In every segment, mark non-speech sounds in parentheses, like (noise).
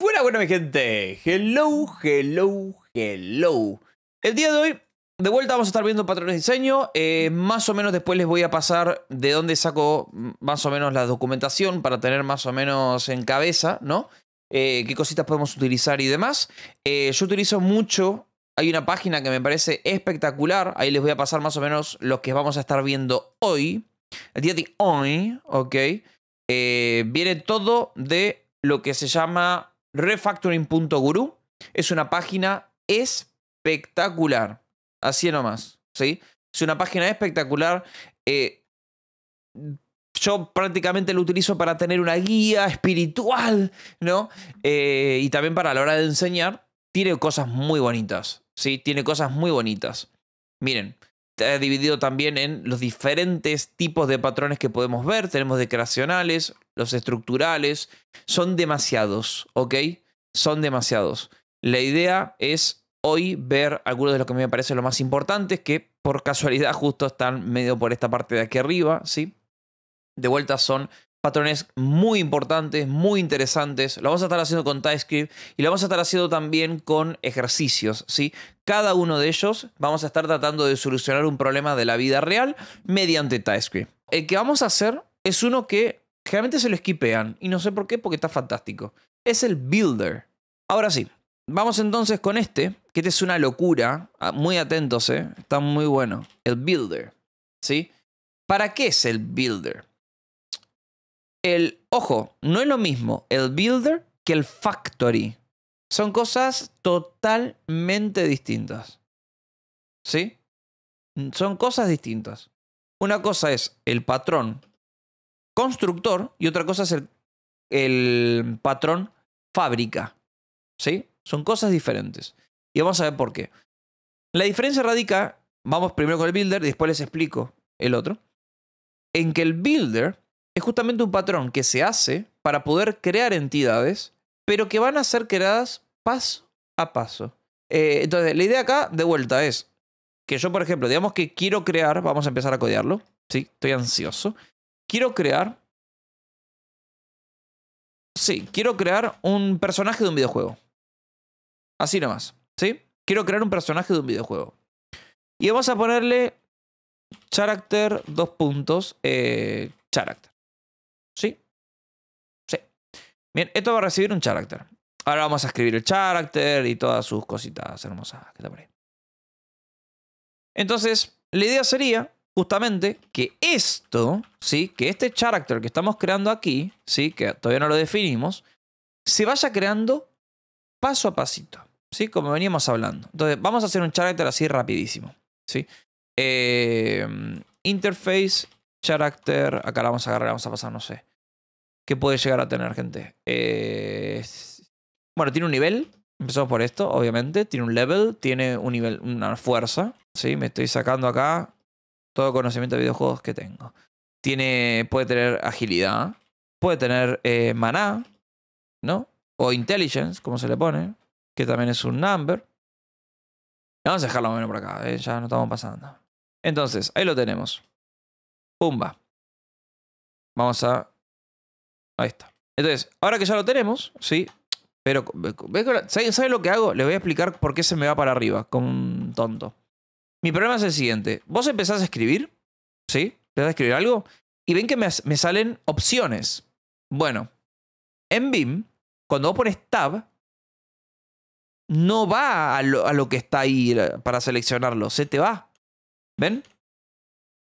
Buena, buena mi gente. Hello, hello, hello. El día de hoy, de vuelta vamos a estar viendo patrones de diseño. Eh, más o menos después les voy a pasar de dónde saco más o menos la documentación para tener más o menos en cabeza, ¿no? Eh, qué cositas podemos utilizar y demás. Eh, yo utilizo mucho, hay una página que me parece espectacular, ahí les voy a pasar más o menos lo que vamos a estar viendo hoy, el día de hoy, ¿ok? Eh, viene todo de lo que se llama refactoring.guru. Es una página espectacular. Así nomás. ¿sí? Es una página espectacular. Eh, yo prácticamente lo utilizo para tener una guía espiritual, ¿no? Eh, y también para la hora de enseñar. Tiene cosas muy bonitas. Sí, tiene cosas muy bonitas. Miren, Está dividido también en los diferentes tipos de patrones que podemos ver. Tenemos declaracionales, los estructurales. Son demasiados, ¿ok? Son demasiados. La idea es hoy ver algunos de los que me parecen los más importantes, que por casualidad justo están medio por esta parte de aquí arriba, ¿sí? De vuelta son patrones muy importantes, muy interesantes. Lo vamos a estar haciendo con TypeScript y lo vamos a estar haciendo también con ejercicios, ¿sí? Cada uno de ellos vamos a estar tratando de solucionar un problema de la vida real mediante TypeScript. El que vamos a hacer es uno que generalmente se lo esquipean y no sé por qué, porque está fantástico. Es el Builder. Ahora sí, vamos entonces con este, que este es una locura. Ah, muy atentos, ¿eh? Está muy bueno. El Builder, ¿sí? ¿Para qué es el Builder? El, ojo, no es lo mismo el builder que el factory. Son cosas totalmente distintas. ¿Sí? Son cosas distintas. Una cosa es el patrón constructor y otra cosa es el, patrón fábrica. ¿Sí? Son cosas diferentes. Y vamos a ver por qué. La diferencia radica, vamos primero con el builder y después les explico el otro, en que el builder es justamente un patrón que se hace para poder crear entidades, pero que van a ser creadas paso a paso. Eh, entonces, la idea acá, de vuelta, es que yo, por ejemplo, digamos que quiero crear, vamos a empezar a codearlo, ¿sí? Estoy ansioso. Quiero crear... Sí, quiero crear un personaje de un videojuego. Así nomás, ¿sí? Quiero crear un personaje de un videojuego. Y vamos a ponerle character, dos puntos, eh, character. Bien, esto va a recibir un character. Ahora vamos a escribir el character y todas sus cositas hermosas que te Entonces, la idea sería justamente que esto, ¿sí? que este character que estamos creando aquí, ¿sí? que todavía no lo definimos, se vaya creando paso a pasito, ¿sí? como veníamos hablando. Entonces, vamos a hacer un character así rapidísimo. ¿sí? Eh, interface, character, acá la vamos a agarrar, vamos a pasar, no sé. ¿Qué puede llegar a tener, gente. Eh, bueno, tiene un nivel. Empezamos por esto, obviamente. Tiene un level, tiene un nivel, una fuerza. ¿sí? Me estoy sacando acá todo conocimiento de videojuegos que tengo. Tiene, puede tener agilidad, puede tener eh, maná, ¿no? O intelligence, como se le pone, que también es un number. Vamos a dejarlo menos por acá, ¿eh? ya no estamos pasando. Entonces, ahí lo tenemos. Pumba. Vamos a Ahí está. Entonces, ahora que ya lo tenemos, ¿sí? Pero, ¿sabes lo que hago? Le voy a explicar por qué se me va para arriba, como un tonto. Mi problema es el siguiente. Vos empezás a escribir, ¿sí? Empezás a escribir algo y ven que me, salen opciones. Bueno, en BIM, cuando vos pones tab, no va a lo, a lo que está ahí eh, para seleccionarlo, se te va. ¿Ven?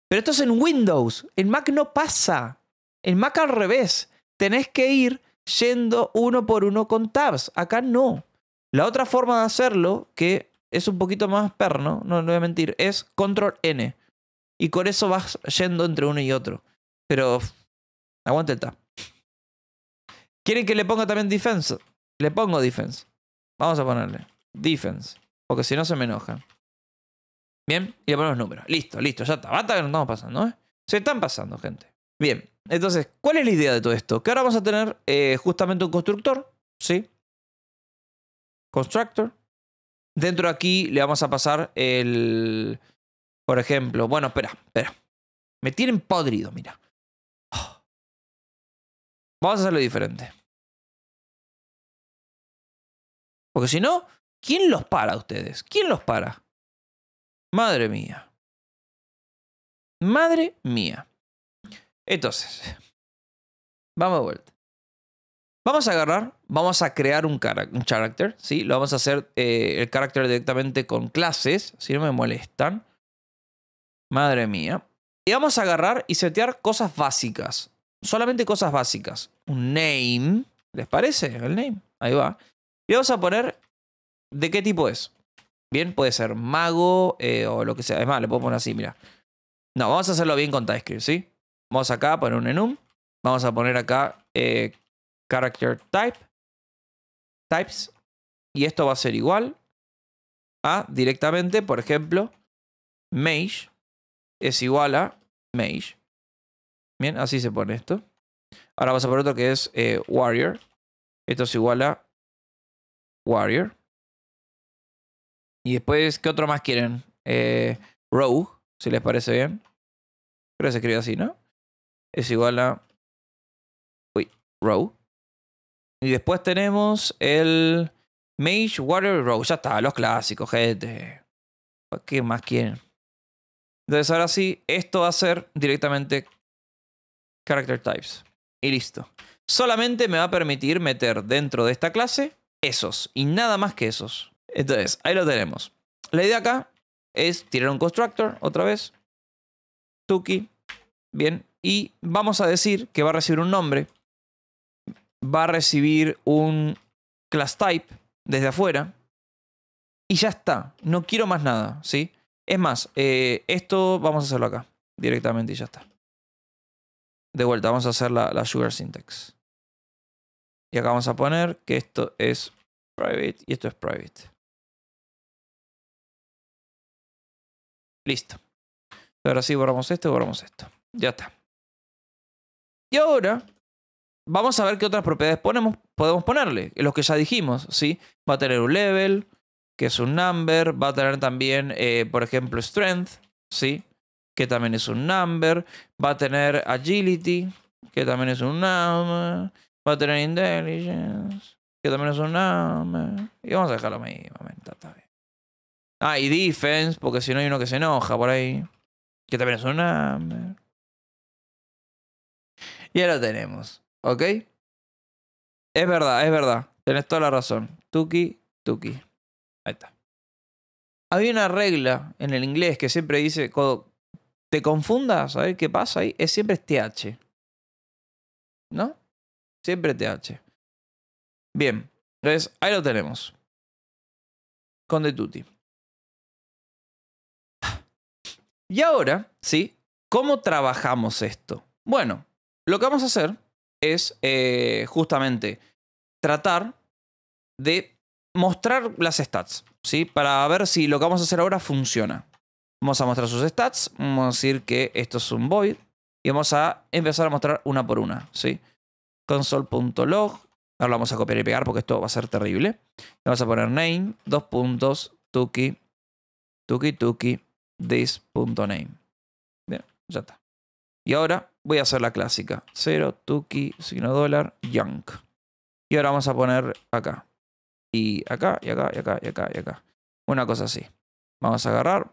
Pero esto es en Windows. En Mac no pasa. En Mac al revés tenés que ir yendo uno por uno con tabs. Acá no. La otra forma de hacerlo, que es un poquito más perno, no lo voy a mentir, es control N. Y con eso vas yendo entre uno y otro. Pero aguante el tab. ¿Quieren que le ponga también defense? Le pongo defense. Vamos a ponerle defense. Porque si no se me enojan. Bien, y le los números. Listo, listo, ya está. Basta que nos estamos pasando, ¿eh? Se están pasando, gente. Bien, entonces, ¿cuál es la idea de todo esto? Que ahora vamos a tener eh, justamente un constructor, ¿sí? Constructor. Dentro de aquí le vamos a pasar el... Por ejemplo, bueno, espera, espera. Me tienen podrido, mira. Vamos a hacerlo diferente. Porque si no, ¿quién los para a ustedes? ¿Quién los para? Madre mía. Madre mía. Entonces, (laughs) vamos de vuelta. Vamos a agarrar, vamos a crear un, un character, ¿sí? Lo vamos a hacer eh, el character directamente con clases, si no me molestan. Madre mía. Y vamos a agarrar y setear cosas básicas. Solamente cosas básicas. Un name, ¿les parece? El name, ahí va. Y vamos a poner de qué tipo es. Bien, puede ser mago eh, o lo que sea. Es más, le puedo poner así, mira. No, vamos a hacerlo bien con TypeScript, ¿sí? Vamos acá a poner un enum. Vamos a poner acá eh, character type. Types. Y esto va a ser igual a directamente, por ejemplo, mage es igual a mage. Bien, así se pone esto. Ahora vamos a poner otro que es eh, warrior. Esto es igual a warrior. Y después, ¿qué otro más quieren? Eh, rogue, si les parece bien. Creo que se escribe así, ¿no? es igual a uy, row. Y después tenemos el mage, water, row. Ya está, los clásicos, gente. ¿Qué más quieren? Entonces ahora sí, esto va a ser directamente character types. Y listo. Solamente me va a permitir meter dentro de esta clase esos y nada más que esos. Entonces, ahí lo tenemos. La idea acá es tirar un constructor otra vez. Tuki. Bien, y vamos a decir que va a recibir un nombre, va a recibir un class type desde afuera y ya está. No quiero más nada, ¿sí? Es más, eh, esto vamos a hacerlo acá directamente y ya está. De vuelta, vamos a hacer la, la sugar syntax. Y acá vamos a poner que esto es private y esto es private. Listo. Ahora sí borramos esto, borramos esto. Ya está. Y ahora vamos a ver qué otras propiedades ponemos, podemos ponerle. Los que ya dijimos, ¿sí? Va a tener un level, que es un number. Va a tener también, eh, por ejemplo, strength, ¿sí? Que también es un number. Va a tener agility, que también es un number. Va a tener intelligence, que también es un number. Y vamos a dejarlo ahí, momento, Ah, y defense, porque si no hay uno que se enoja por ahí. Que también es un number. Ya lo tenemos, ¿ok? Es verdad, es verdad. Tenés toda la razón. Tuki, tuki. Ahí está. Había una regla en el inglés que siempre dice, cuando te confundas, a ver qué pasa ahí, es siempre es TH. ¿No? Siempre TH. Bien, entonces ahí lo tenemos. Con de Tutti. Y ahora, ¿sí? ¿Cómo trabajamos esto? Bueno, lo que vamos a hacer es eh, justamente tratar de mostrar las stats, ¿sí? Para ver si lo que vamos a hacer ahora funciona. Vamos a mostrar sus stats, vamos a decir que esto es un void y vamos a empezar a mostrar una por una, ¿sí? Console.log, ahora lo vamos a copiar y pegar porque esto va a ser terrible. vamos a poner name, dos puntos, tuki, tuki, tuki, this.name. Bien, ya está. Y ahora voy a hacer la clásica. 0, tuki, signo dólar, yank. Y ahora vamos a poner acá. Y acá, y acá, y acá, y acá, y acá. Una cosa así. Vamos a agarrar.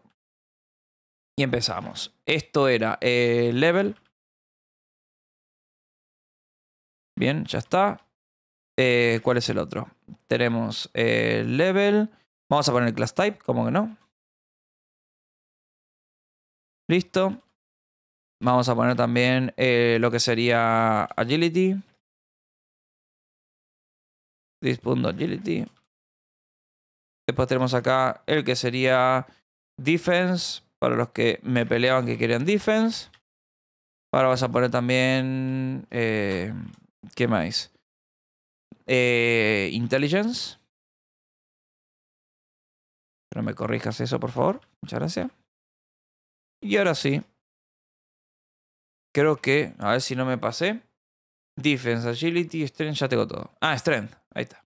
Y empezamos. Esto era el level. Bien, ya está. Eh, ¿Cuál es el otro? Tenemos el level. Vamos a poner el class type, como que no. Listo. Vamos a poner también eh, lo que sería agility. Agility. Después tenemos acá el que sería defense, para los que me peleaban que querían defense. Ahora vas a poner también... Eh, ¿Qué más? Eh, intelligence. Pero me corrijas eso, por favor. Muchas gracias. Y ahora sí, Creo que, a ver si no me pasé. Defense, Agility, Strength, ya tengo todo. Ah, Strength, ahí está.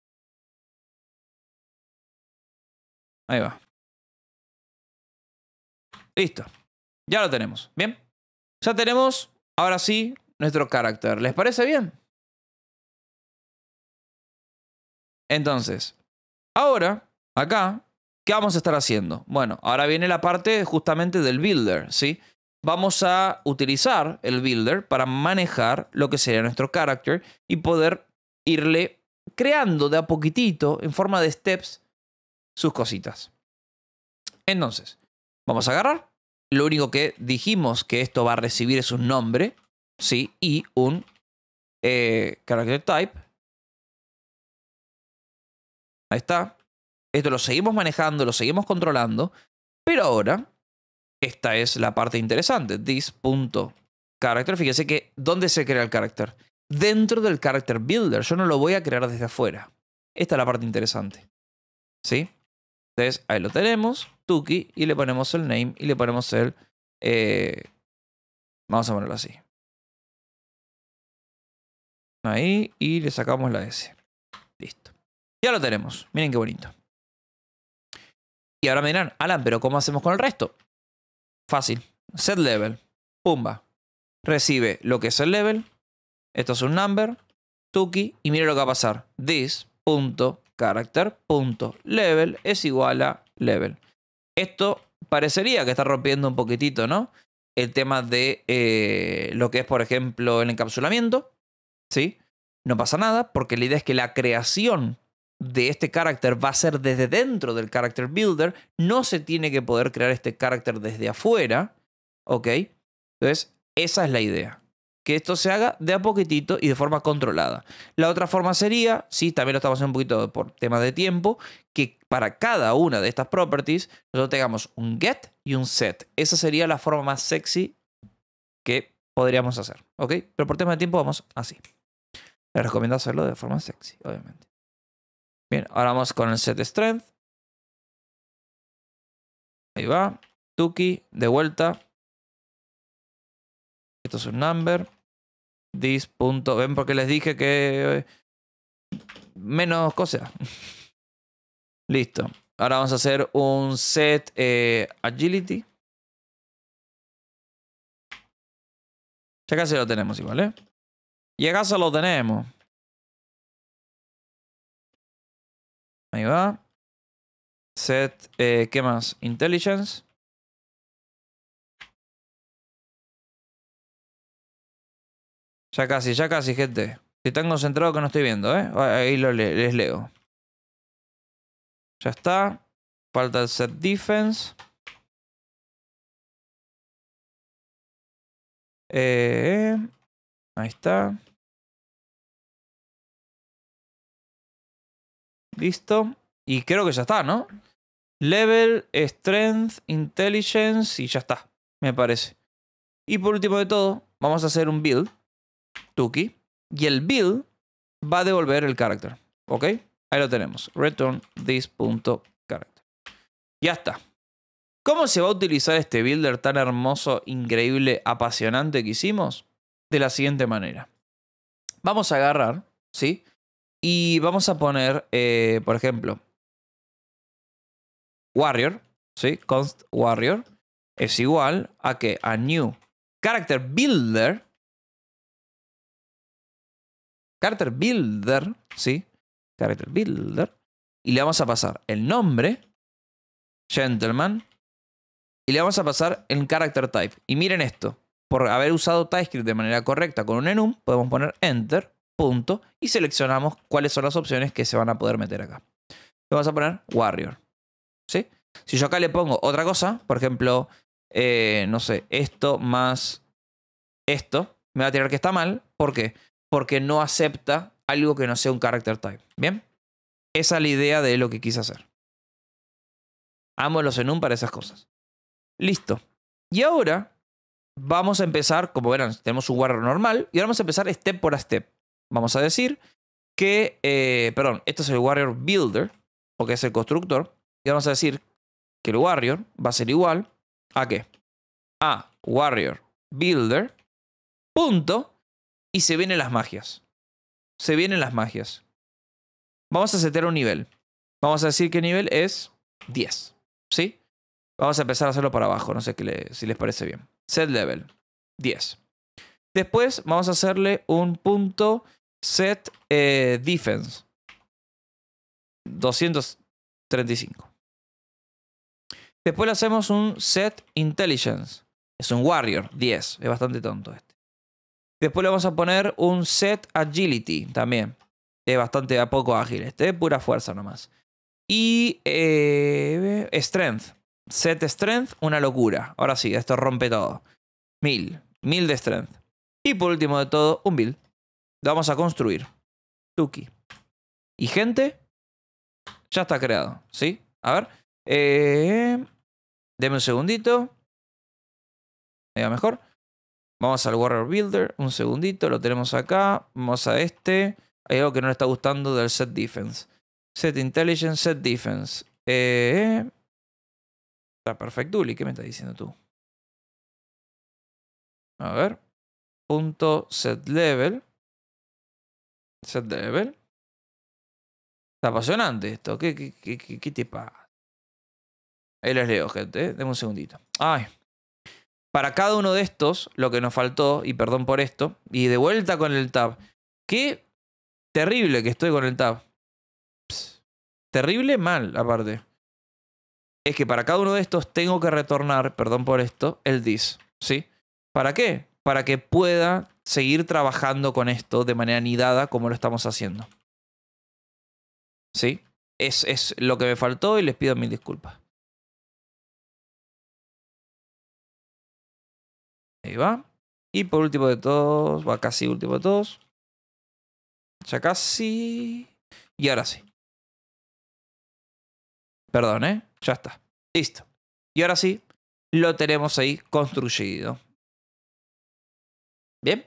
Ahí va. Listo. Ya lo tenemos. Bien. Ya tenemos, ahora sí, nuestro carácter. ¿Les parece bien? Entonces, ahora, acá, ¿qué vamos a estar haciendo? Bueno, ahora viene la parte justamente del builder, ¿sí? sí vamos a utilizar el builder para manejar lo que sería nuestro character y poder irle creando de a poquitito, en forma de steps, sus cositas. Entonces, vamos a agarrar. Lo único que dijimos que esto va a recibir es un nombre, ¿sí? Y un eh, character type. Ahí está. Esto lo seguimos manejando, lo seguimos controlando. Pero ahora esta es la parte interesante. This.character. Fíjese que, ¿dónde se crea el carácter? Dentro del character builder. Yo no lo voy a crear desde afuera. Esta es la parte interesante. ¿Sí? Entonces, ahí lo tenemos, Tuki, y le ponemos el name y le ponemos el... Eh, vamos a ponerlo así. Ahí, y le sacamos la S. Listo. Ya lo tenemos. Miren qué bonito. Y ahora me dirán, Alan, pero ¿cómo hacemos con el resto? Fácil. Set level. Pumba. Recibe lo que es el level. Esto es un number. Tuki. Y mire lo que va a pasar. this.character.level es igual a level. Esto parecería que está rompiendo un poquitito, ¿no? El tema de eh, lo que es, por ejemplo, el encapsulamiento. ¿Sí? No pasa nada, porque la idea es que la creación de este carácter va a ser desde dentro del character builder, no se tiene que poder crear este carácter desde afuera, ¿ok? Entonces, esa es la idea. Que esto se haga de a poquitito y de forma controlada. La otra forma sería, sí, también lo estamos haciendo un poquito por tema de tiempo, que para cada una de estas properties nosotros tengamos un get y un set. Esa sería la forma más sexy que podríamos hacer, ¿ok? Pero por tema de tiempo vamos así. Les recomiendo hacerlo de forma sexy, obviamente ahora vamos con el set strength. Ahí va. Tuki, de vuelta. Esto es un number. This. Punto. ¿Ven? Porque les dije que. Eh, menos cosas. (laughs) Listo. Ahora vamos a hacer un set eh, agility. Ya casi lo tenemos igual, ¿eh? Y lo tenemos. Ahí va. Set, eh, ¿qué más? Intelligence. Ya casi, ya casi, gente. si están concentrado que no estoy viendo, ¿eh? Ahí lo les leo. Ya está. Falta el set defense. Eh, ahí está. Listo. Y creo que ya está, ¿no? Level, Strength, Intelligence y ya está, me parece. Y por último de todo, vamos a hacer un build, Tuki. Y el build va a devolver el character, ¿ok? Ahí lo tenemos, return this.character. Ya está. ¿Cómo se va a utilizar este builder tan hermoso, increíble, apasionante que hicimos? De la siguiente manera. Vamos a agarrar, ¿sí? Y vamos a poner, eh, por ejemplo, Warrior, ¿sí? Const Warrior es igual a que a new character builder. Character builder, ¿sí? Character builder. Y le vamos a pasar el nombre, gentleman. Y le vamos a pasar el character type. Y miren esto. Por haber usado TypeScript de manera correcta con un enum, podemos poner enter punto y seleccionamos cuáles son las opciones que se van a poder meter acá. Le vamos a poner Warrior. ¿Sí? Si yo acá le pongo otra cosa, por ejemplo, eh, no sé, esto más esto, me va a tirar que está mal. ¿Por qué? Porque no acepta algo que no sea un character type. ¿Bien? Esa es la idea de lo que quise hacer. Amo en un para esas cosas. Listo. Y ahora vamos a empezar, como verán, tenemos un warrior normal y ahora vamos a empezar step por step vamos a decir que, eh, perdón, esto es el Warrior Builder, porque es el constructor, y vamos a decir que el Warrior va a ser igual a qué? A Warrior Builder, punto, y se vienen las magias. Se vienen las magias. Vamos a setear un nivel. Vamos a decir que el nivel es 10, ¿sí? Vamos a empezar a hacerlo para abajo, no sé si les parece bien. Set level, 10. Después vamos a hacerle un punto set eh, defense. 235. Después le hacemos un set intelligence. Es un warrior, 10. Es bastante tonto este. Después le vamos a poner un set agility también. Es bastante a poco ágil este, pura fuerza nomás. Y eh, strength. Set strength, una locura. Ahora sí, esto rompe todo. 1000. 1000 de strength. Y por último de todo, un build. vamos a construir. Tuki. Y gente, ya está creado, ¿sí? A ver. Eh, deme un segundito. va mejor. Vamos al Warrior Builder. Un segundito, lo tenemos acá. Vamos a este. Hay algo que no le está gustando del Set Defense. Set Intelligence, Set Defense. Eh, está perfecto. Uli, ¿qué me estás diciendo tú? A ver punto set level set level está apasionante esto qué qué, te ahí les leo gente eh. un segundito ay para cada uno de estos lo que nos faltó y perdón por esto y de vuelta con el tab qué terrible que estoy con el tab terrible mal aparte es que para cada uno de estos tengo que retornar, perdón por esto, el dis, ¿sí? ¿Para qué? para que pueda seguir trabajando con esto de manera nidada como lo estamos haciendo. ¿Sí? Es, es lo que me faltó y les pido mil disculpas. Ahí va. Y por último de todos, va casi último de todos. Ya casi. Y ahora sí. Perdón, ¿eh? Ya está. Listo. Y ahora sí, lo tenemos ahí construido. Bien.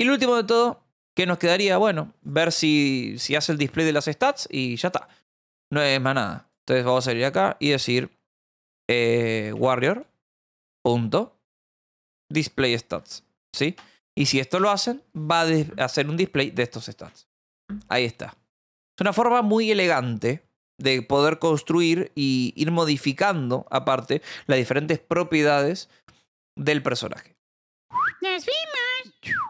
Y lo último de todo, que nos quedaría, bueno, ver si, hace el display de las stats y ya está. No es más nada. Entonces vamos a ir acá y decir eh, warrior display stats. ¿Sí? Y si esto lo hacen, va a hacer un display de estos stats. Ahí está. Es una forma muy elegante de poder construir y ir modificando, aparte, las diferentes propiedades del personaje. Nos vimos.